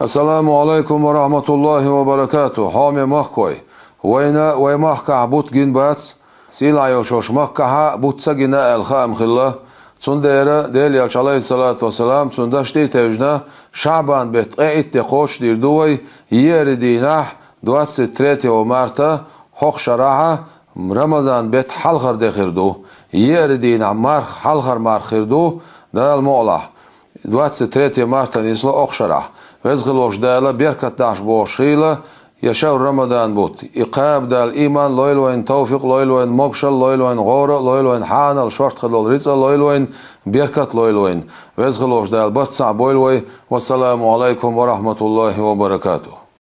Assalamu alaikum wa rahmatullahi wa barakatuh. Hami mahkoj. Huajna wa mahka but gin bac. Sila jo shosh mahka ha but sagina el kham khilla. Tsundera del ya chalay salatu wa salam tsunda shti tejna shaban bet qait te qosh dir duway yeri dinah 23 marta hoq sharaha رمضان بيت حلخر دخيردو يردين عمار حلخر مار خيردو ده المؤلح 23 مارتان ایزلو اوخشرا و ازغلوش دالا برکات داش بورشیل یشرم رمضان بود اقاب دل ایمان لا اله الا توفیق لا اله الا ماخ شلا حان الشرط خدال ریز لا اله وين و از اله وين و ازغلوش دال و السلام علیکم و رحمت الله و برکاته